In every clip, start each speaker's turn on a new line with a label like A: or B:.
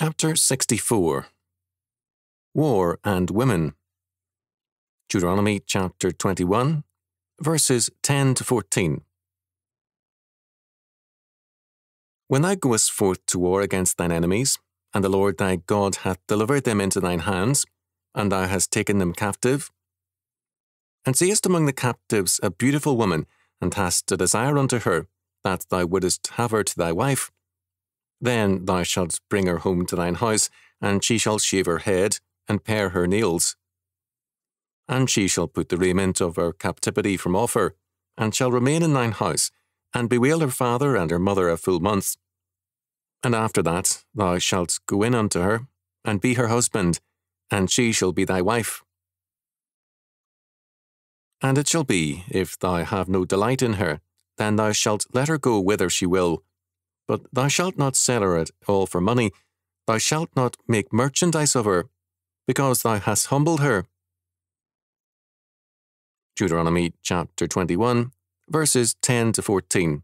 A: Chapter 64 War and Women Deuteronomy chapter 21, verses 10 to 14. When thou goest forth to war against thine enemies, and the Lord thy God hath delivered them into thine hands, and thou hast taken them captive, and seest among the captives a beautiful woman, and hast a desire unto her, that thou wouldest have her to thy wife, then thou shalt bring her home to thine house, and she shall shave her head, and pare her nails. And she shall put the raiment of her captivity from off her, and shall remain in thine house, and bewail her father and her mother a full month. And after that thou shalt go in unto her, and be her husband, and she shall be thy wife. And it shall be, if thou have no delight in her, then thou shalt let her go whither she will, but thou shalt not sell her at all for money, thou shalt not make merchandise of her, because thou hast humbled her. Deuteronomy chapter 21, verses 10 to 14.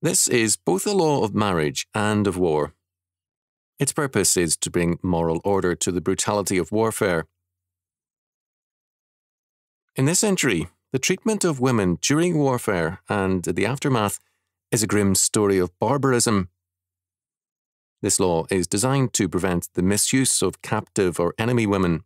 A: This is both a law of marriage and of war. Its purpose is to bring moral order to the brutality of warfare. In this entry, the treatment of women during warfare and the aftermath is a grim story of barbarism. This law is designed to prevent the misuse of captive or enemy women.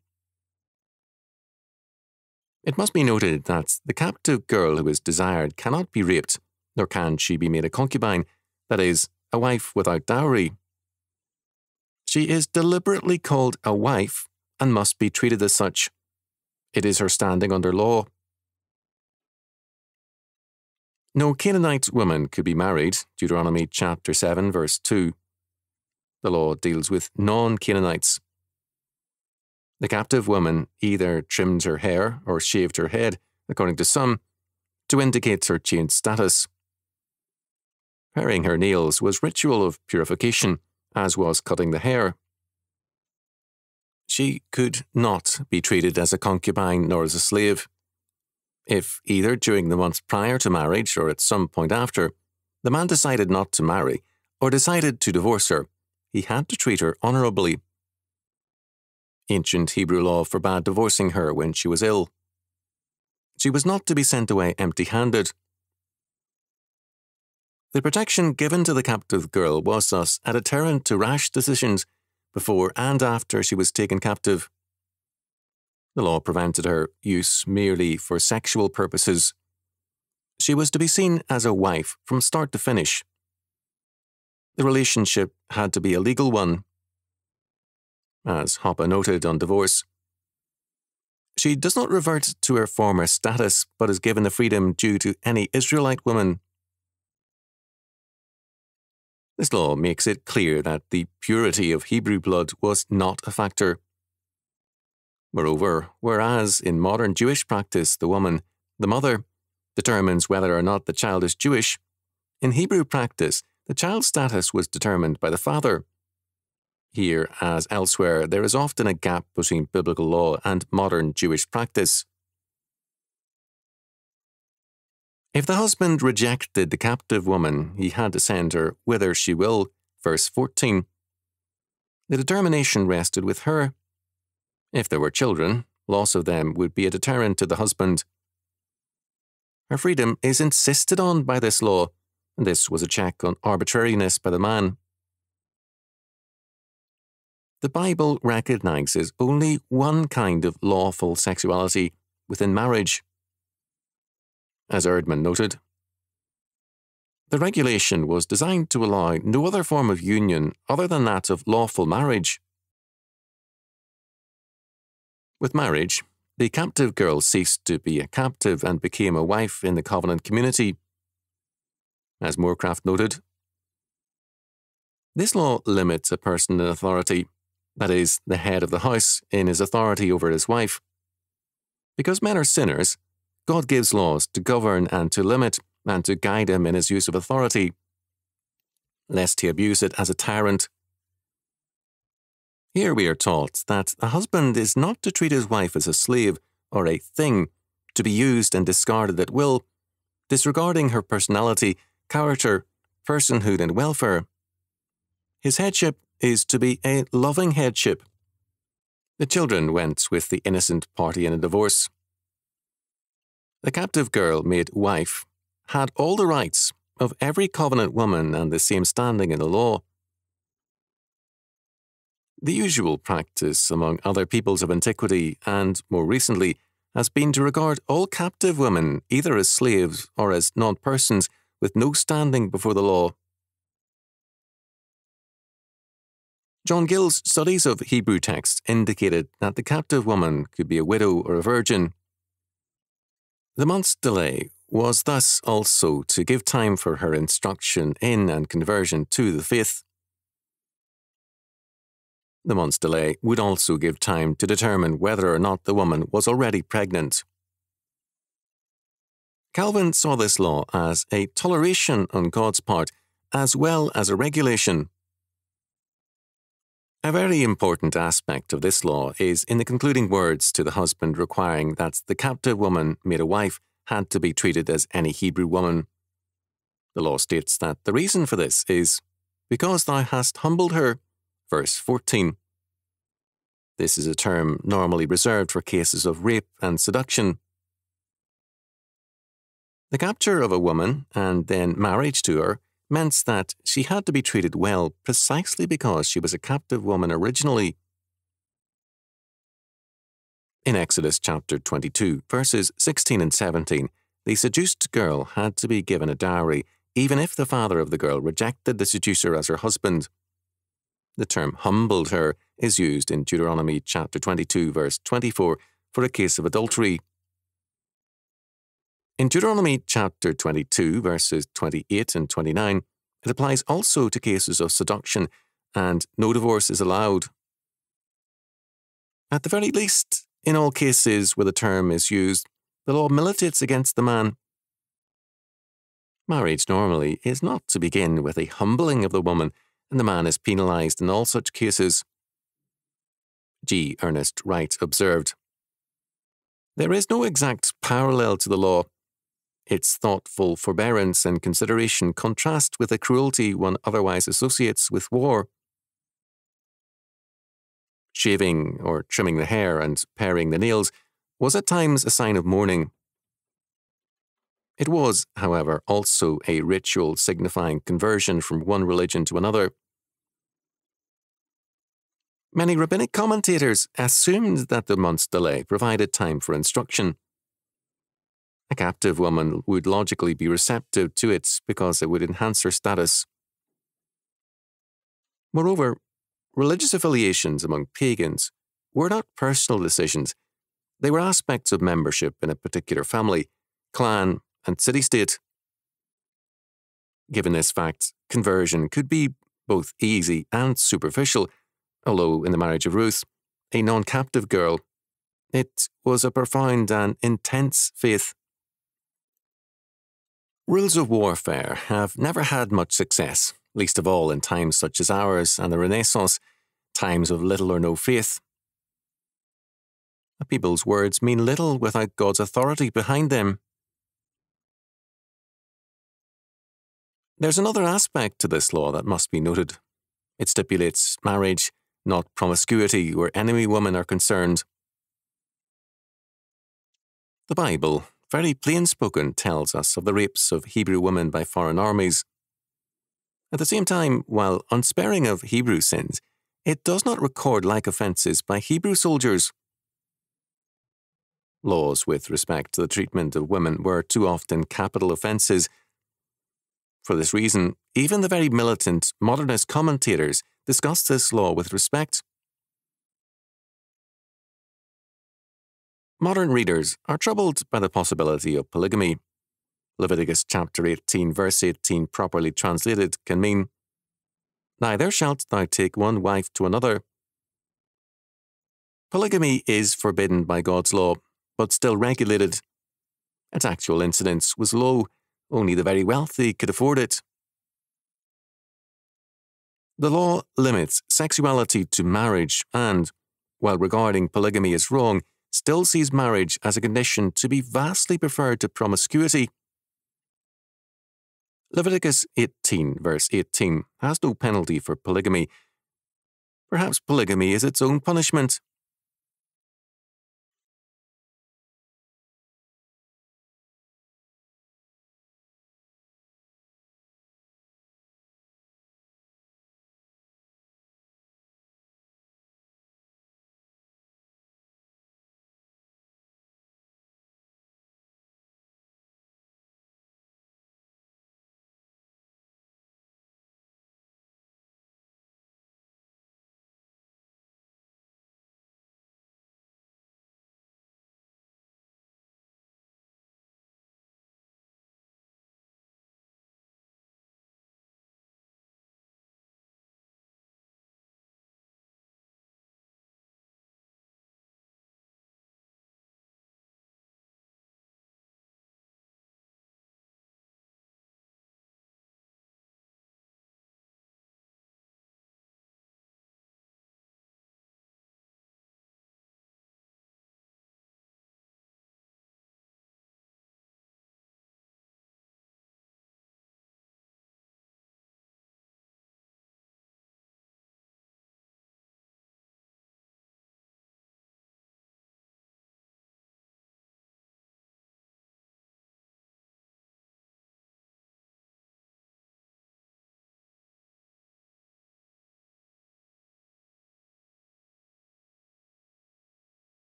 A: It must be noted that the captive girl who is desired cannot be raped, nor can she be made a concubine, that is, a wife without dowry. She is deliberately called a wife and must be treated as such. It is her standing under law no Canaanite woman could be married, Deuteronomy chapter 7, verse 2. The law deals with non Canaanites. The captive woman either trimmed her hair or shaved her head, according to some, to indicate her changed status. Paring her nails was ritual of purification, as was cutting the hair. She could not be treated as a concubine nor as a slave. If either during the months prior to marriage or at some point after, the man decided not to marry or decided to divorce her, he had to treat her honorably. Ancient Hebrew law forbade divorcing her when she was ill. She was not to be sent away empty handed. The protection given to the captive girl was thus a deterrent to rash decisions before and after she was taken captive. The law prevented her use merely for sexual purposes. She was to be seen as a wife from start to finish. The relationship had to be a legal one. As Hoppe noted on divorce, she does not revert to her former status, but is given the freedom due to any Israelite woman. This law makes it clear that the purity of Hebrew blood was not a factor. Moreover, whereas in modern Jewish practice the woman, the mother, determines whether or not the child is Jewish, in Hebrew practice the child's status was determined by the father. Here, as elsewhere, there is often a gap between biblical law and modern Jewish practice. If the husband rejected the captive woman, he had to send her whither she will, verse 14. The determination rested with her if there were children, loss of them would be a deterrent to the husband. Her freedom is insisted on by this law, this was a check on arbitrariness by the man. The Bible recognizes only one kind of lawful sexuality within marriage. As Erdman noted, the regulation was designed to allow no other form of union other than that of lawful marriage. With marriage, the captive girl ceased to be a captive and became a wife in the Covenant community. As Moorcraft noted, this law limits a person in authority, that is, the head of the house, in his authority over his wife. Because men are sinners, God gives laws to govern and to limit and to guide him in his use of authority, lest he abuse it as a tyrant here we are taught that a husband is not to treat his wife as a slave or a thing to be used and discarded at will, disregarding her personality, character, personhood, and welfare. His headship is to be a loving headship. The children went with the innocent party in a divorce. The captive girl made wife had all the rights of every covenant woman and the same standing in the law. The usual practice among other peoples of antiquity, and more recently, has been to regard all captive women either as slaves or as non persons with no standing before the law. John Gill's studies of Hebrew texts indicated that the captive woman could be a widow or a virgin. The month's delay was thus also to give time for her instruction in and conversion to the faith. The month's delay would also give time to determine whether or not the woman was already pregnant. Calvin saw this law as a toleration on God's part as well as a regulation. A very important aspect of this law is in the concluding words to the husband requiring that the captive woman made a wife had to be treated as any Hebrew woman. The law states that the reason for this is because thou hast humbled her verse 14. This is a term normally reserved for cases of rape and seduction. The capture of a woman and then marriage to her meant that she had to be treated well precisely because she was a captive woman originally. In Exodus chapter 22, verses 16 and 17, the seduced girl had to be given a dowry, even if the father of the girl rejected the seducer as her husband. The term humbled her is used in Deuteronomy chapter 22, verse 24, for a case of adultery. In Deuteronomy chapter 22, verses 28 and 29, it applies also to cases of seduction, and no divorce is allowed. At the very least, in all cases where the term is used, the law militates against the man. Marriage normally is not to begin with a humbling of the woman, and the man is penalised in all such cases. G. Ernest Wright observed There is no exact parallel to the law. Its thoughtful forbearance and consideration contrast with the cruelty one otherwise associates with war. Shaving or trimming the hair and paring the nails was at times a sign of mourning. It was, however, also a ritual signifying conversion from one religion to another. Many rabbinic commentators assumed that the month's delay provided time for instruction. A captive woman would logically be receptive to it because it would enhance her status. Moreover, religious affiliations among pagans were not personal decisions, they were aspects of membership in a particular family, clan, and city state. Given this fact, conversion could be both easy and superficial although in the marriage of Ruth, a non captive girl, it was a profound and intense faith. Rules of warfare have never had much success, least of all in times such as ours and the Renaissance, times of little or no faith. A people's words mean little without God's authority behind them. There's another aspect to this law that must be noted. It stipulates marriage not promiscuity where enemy women are concerned. The Bible, very plain spoken, tells us of the rapes of Hebrew women by foreign armies. At the same time, while unsparing of Hebrew sins, it does not record like offences by Hebrew soldiers. Laws with respect to the treatment of women were too often capital offences. For this reason, even the very militant modernist commentators Discussed this law with respect. Modern readers are troubled by the possibility of polygamy. Leviticus chapter 18, verse 18, properly translated, can mean, Neither shalt thou take one wife to another. Polygamy is forbidden by God's law, but still regulated. Its actual incidence was low, only the very wealthy could afford it. The law limits sexuality to marriage and, while regarding polygamy as wrong, still sees marriage as a condition to be vastly preferred to promiscuity. Leviticus 18, verse 18, has no penalty for polygamy. Perhaps polygamy is its own punishment.